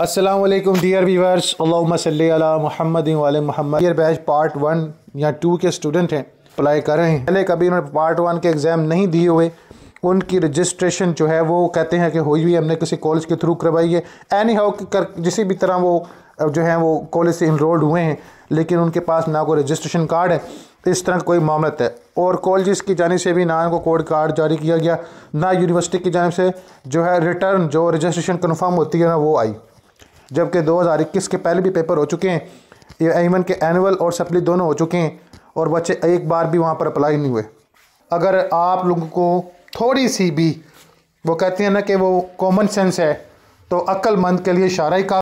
Aslam dear viewers अल्लाम महमद वाल महमद डियर बैच पार्ट वन या टू के स्टूडेंट हैं अप्लाई कर रहे हैं पहले कभी उन्होंने पार्ट वन के एग्ज़ाम नहीं दिए हुए उनकी रजिस्ट्रेशन जो है वो कहते हैं कि हुई हुई हमने किसी कॉलेज के थ्रू करवाई है एनी हाउ कर जिस भी तरह वो जो है वो कॉलेज से इनरोल्ड हुए हैं लेकिन उनके पास ना कोई रजिस्ट्रेशन कार्ड है इस तरह कोई मामला है और कॉलेज की जानब से भी ना उनको कोड कार्ड जारी किया गया ना यूनिवर्सिटी की जानब से जो है रिटर्न जो रजिस्ट्रेशन कन्फर्म होती है ना वो आई जबकि दो के पहले भी पेपर हो चुके हैं ये के एनअल और सप्ली दोनों हो चुके हैं और बच्चे एक बार भी वहाँ पर अप्लाई नहीं हुए अगर आप लोगों को थोड़ी सी भी वो कहते हैं ना कि वो कॉमन सेंस है तो अक्लमंद के लिए इशारा ही